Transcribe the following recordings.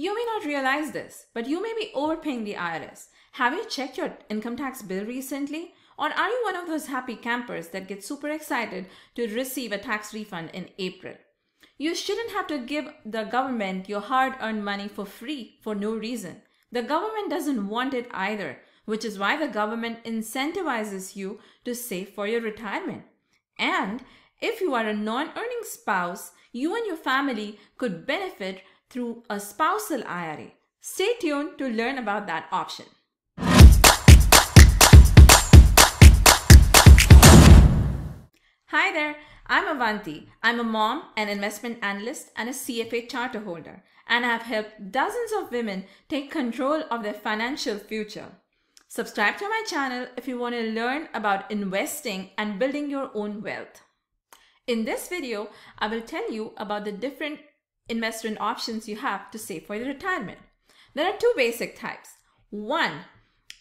You may not realize this, but you may be overpaying the IRS. Have you checked your income tax bill recently? Or are you one of those happy campers that get super excited to receive a tax refund in April? You shouldn't have to give the government your hard earned money for free for no reason. The government doesn't want it either, which is why the government incentivizes you to save for your retirement. And if you are a non earning spouse, you and your family could benefit through a spousal IRA. Stay tuned to learn about that option. Hi there, I'm Avanti. I'm a mom, an investment analyst, and a CFA charter holder, and I have helped dozens of women take control of their financial future. Subscribe to my channel if you want to learn about investing and building your own wealth. In this video, I will tell you about the different investment options you have to save for your retirement. There are two basic types. One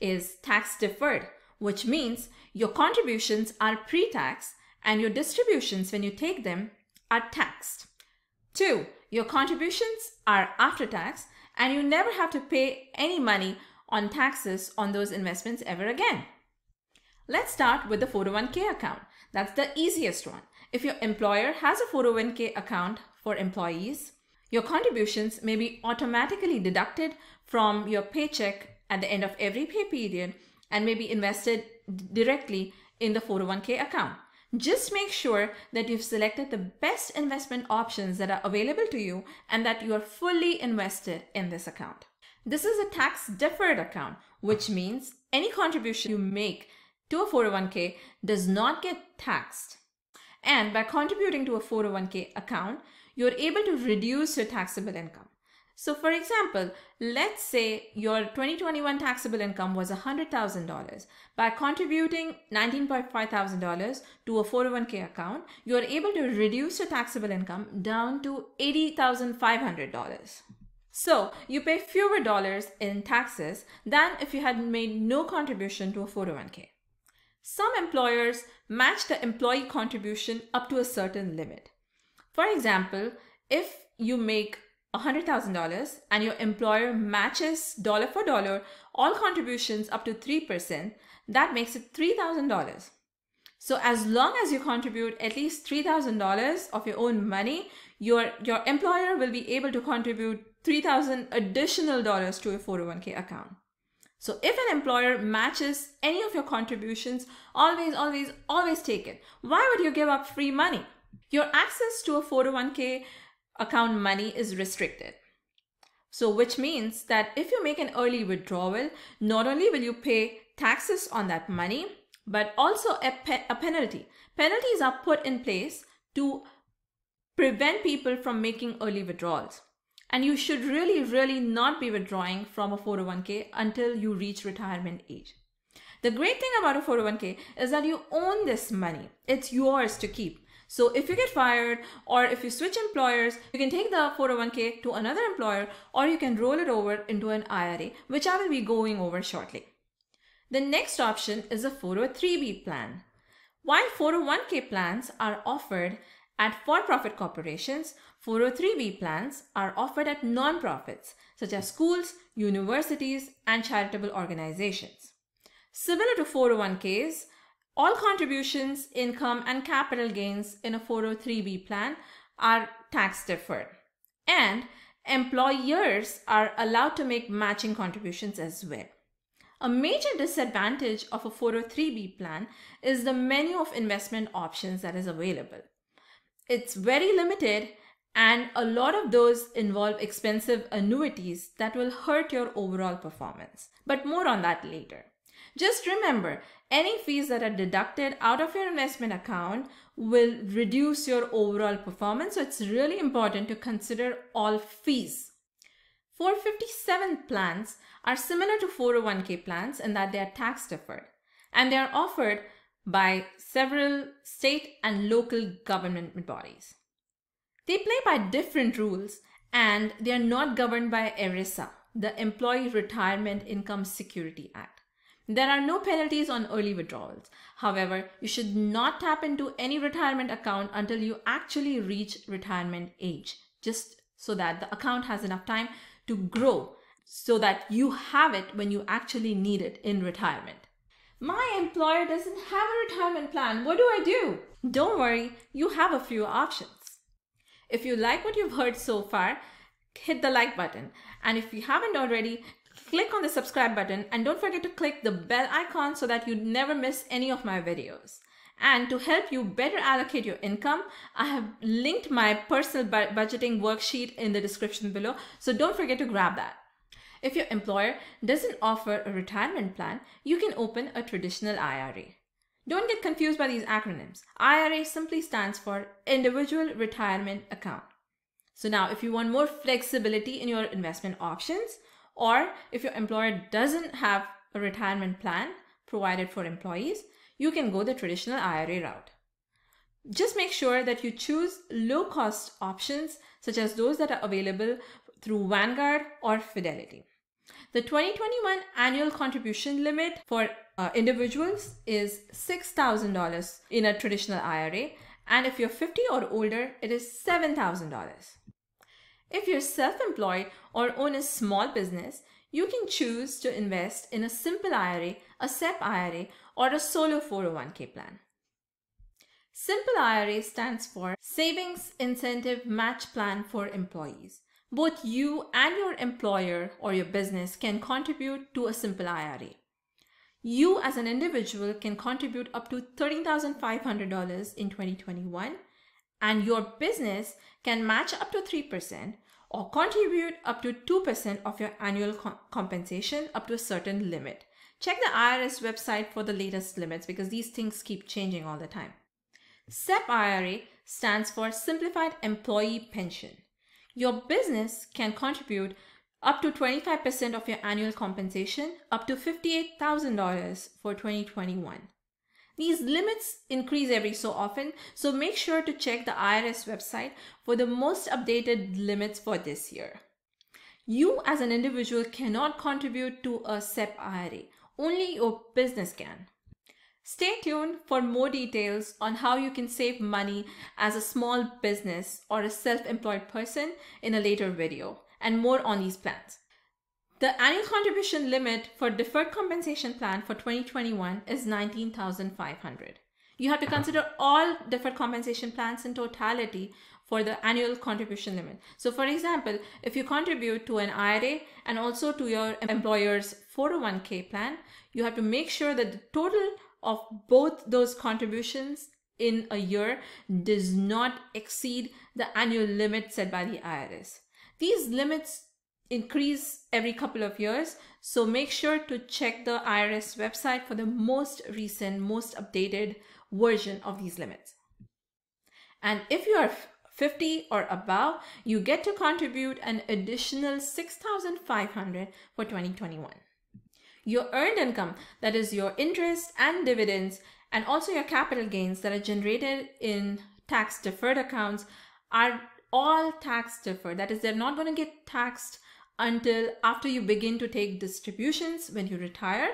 is tax deferred, which means your contributions are pre-tax and your distributions when you take them are taxed. Two, your contributions are after tax and you never have to pay any money on taxes on those investments ever again. Let's start with the 401k account. That's the easiest one. If your employer has a 401k account, for employees. Your contributions may be automatically deducted from your paycheck at the end of every pay period and may be invested directly in the 401k account. Just make sure that you've selected the best investment options that are available to you and that you are fully invested in this account. This is a tax deferred account, which means any contribution you make to a 401k does not get taxed and by contributing to a 401k account, you're able to reduce your taxable income. So for example, let's say your 2021 taxable income was $100,000. By contributing $19,500 to a 401k account, you're able to reduce your taxable income down to $80,500. So you pay fewer dollars in taxes than if you had made no contribution to a 401k. Some employers match the employee contribution up to a certain limit. For example, if you make $100,000 and your employer matches dollar for dollar all contributions up to 3%, that makes it $3,000. So as long as you contribute at least $3,000 of your own money, your, your employer will be able to contribute 3,000 additional dollars to your 401k account. So if an employer matches any of your contributions, always, always, always take it. Why would you give up free money? Your access to a 401k account money is restricted. So which means that if you make an early withdrawal, not only will you pay taxes on that money, but also a, pe a penalty. Penalties are put in place to prevent people from making early withdrawals. And you should really, really not be withdrawing from a 401k until you reach retirement age. The great thing about a 401k is that you own this money. It's yours to keep. So if you get fired or if you switch employers, you can take the 401k to another employer or you can roll it over into an IRA, which I will be going over shortly. The next option is a 403b plan. While 401k plans are offered at for-profit corporations, 403b plans are offered at non-profits such as schools, universities, and charitable organizations. Similar to 401ks, all contributions, income, and capital gains in a 403b plan are tax deferred. And employers are allowed to make matching contributions as well. A major disadvantage of a 403b plan is the menu of investment options that is available. It's very limited and a lot of those involve expensive annuities that will hurt your overall performance. But more on that later. Just remember, any fees that are deducted out of your investment account will reduce your overall performance. So it's really important to consider all fees. 457 plans are similar to 401k plans in that they are tax deferred and they are offered by several state and local government bodies. They play by different rules and they are not governed by ERISA, the Employee Retirement Income Security Act. There are no penalties on early withdrawals. However, you should not tap into any retirement account until you actually reach retirement age, just so that the account has enough time to grow so that you have it when you actually need it in retirement. My employer doesn't have a retirement plan. What do I do? Don't worry, you have a few options. If you like what you've heard so far, hit the like button. And if you haven't already, click on the subscribe button and don't forget to click the bell icon so that you never miss any of my videos. And to help you better allocate your income, I have linked my personal bu budgeting worksheet in the description below. So don't forget to grab that. If your employer doesn't offer a retirement plan, you can open a traditional IRA. Don't get confused by these acronyms. IRA simply stands for Individual Retirement Account. So now if you want more flexibility in your investment options or if your employer doesn't have a retirement plan provided for employees, you can go the traditional IRA route. Just make sure that you choose low cost options such as those that are available through Vanguard or Fidelity. The 2021 annual contribution limit for uh, individuals is $6,000 in a traditional IRA, and if you're 50 or older, it is $7,000. If you're self employed or own a small business, you can choose to invest in a simple IRA, a SEP IRA, or a solo 401k plan. Simple IRA stands for Savings Incentive Match Plan for Employees both you and your employer or your business can contribute to a simple IRA. You as an individual can contribute up to $13,500 in 2021 and your business can match up to 3% or contribute up to 2% of your annual co compensation up to a certain limit. Check the IRS website for the latest limits because these things keep changing all the time. SEP IRA stands for Simplified Employee Pension. Your business can contribute up to 25% of your annual compensation, up to $58,000 for 2021. These limits increase every so often, so make sure to check the IRS website for the most updated limits for this year. You as an individual cannot contribute to a SEP IRA, only your business can. Stay tuned for more details on how you can save money as a small business or a self-employed person in a later video and more on these plans. The annual contribution limit for deferred compensation plan for 2021 is 19,500. You have to consider all deferred compensation plans in totality for the annual contribution limit. So for example, if you contribute to an IRA and also to your employer's 401k plan, you have to make sure that the total of both those contributions in a year does not exceed the annual limit set by the IRS. These limits increase every couple of years, so make sure to check the IRS website for the most recent, most updated version of these limits. And if you are 50 or above, you get to contribute an additional 6,500 for 2021 your earned income, that is your interest and dividends, and also your capital gains that are generated in tax deferred accounts are all tax deferred. That is, they're not going to get taxed until after you begin to take distributions when you retire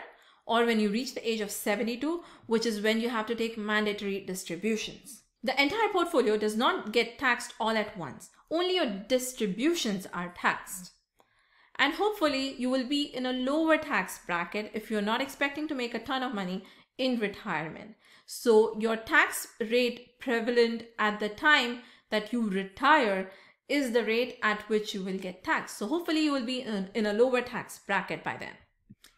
or when you reach the age of 72, which is when you have to take mandatory distributions. The entire portfolio does not get taxed all at once. Only your distributions are taxed. And hopefully you will be in a lower tax bracket if you're not expecting to make a ton of money in retirement. So your tax rate prevalent at the time that you retire is the rate at which you will get taxed. So hopefully you will be in, in a lower tax bracket by then.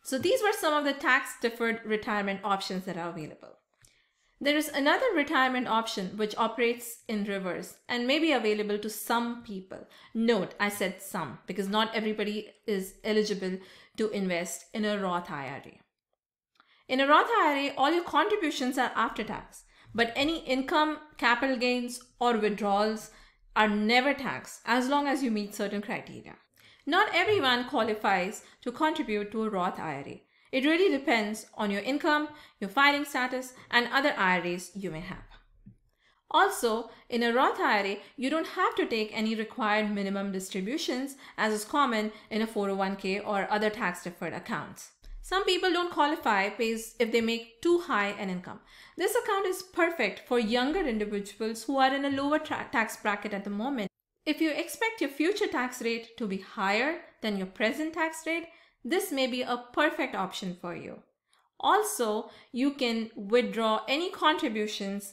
So these were some of the tax deferred retirement options that are available. There is another retirement option which operates in reverse and may be available to some people. Note, I said some because not everybody is eligible to invest in a Roth IRA. In a Roth IRA, all your contributions are after tax, but any income, capital gains, or withdrawals are never taxed as long as you meet certain criteria. Not everyone qualifies to contribute to a Roth IRA. It really depends on your income, your filing status, and other IRAs you may have. Also, in a Roth IRA, you don't have to take any required minimum distributions as is common in a 401k or other tax deferred accounts. Some people don't qualify based if they make too high an income. This account is perfect for younger individuals who are in a lower tax bracket at the moment. If you expect your future tax rate to be higher than your present tax rate, this may be a perfect option for you. Also, you can withdraw any contributions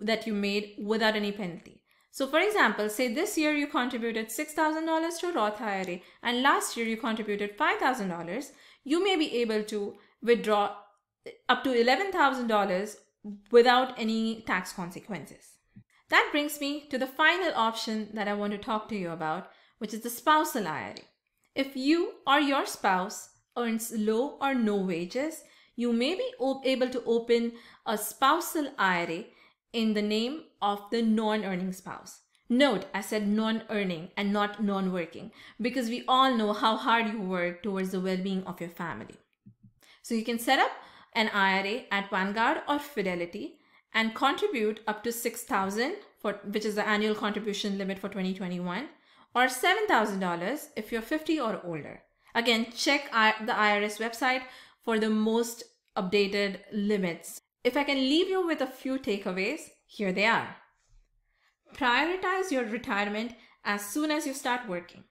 that you made without any penalty. So for example, say this year you contributed $6,000 to Roth IRA and last year you contributed $5,000, you may be able to withdraw up to $11,000 without any tax consequences. That brings me to the final option that I want to talk to you about, which is the spousal IRA. If you or your spouse earns low or no wages, you may be able to open a spousal IRA in the name of the non-earning spouse. Note, I said non-earning and not non-working because we all know how hard you work towards the well-being of your family. So you can set up an IRA at Vanguard or Fidelity and contribute up to 6,000 for which is the annual contribution limit for 2021 or $7,000 if you're 50 or older. Again, check the IRS website for the most updated limits. If I can leave you with a few takeaways, here they are. Prioritize your retirement as soon as you start working.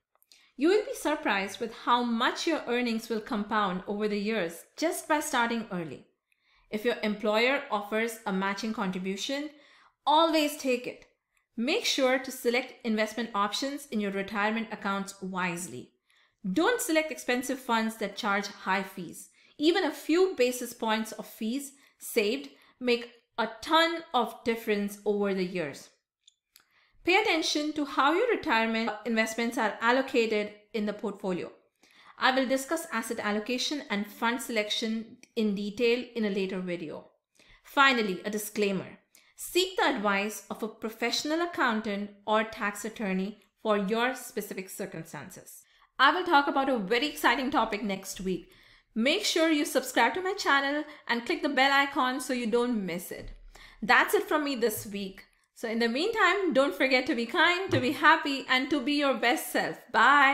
You will be surprised with how much your earnings will compound over the years just by starting early. If your employer offers a matching contribution, always take it. Make sure to select investment options in your retirement accounts wisely. Don't select expensive funds that charge high fees. Even a few basis points of fees saved make a ton of difference over the years. Pay attention to how your retirement investments are allocated in the portfolio. I will discuss asset allocation and fund selection in detail in a later video. Finally, a disclaimer. Seek the advice of a professional accountant or tax attorney for your specific circumstances. I will talk about a very exciting topic next week. Make sure you subscribe to my channel and click the bell icon so you don't miss it. That's it from me this week. So in the meantime, don't forget to be kind, to be happy, and to be your best self. Bye.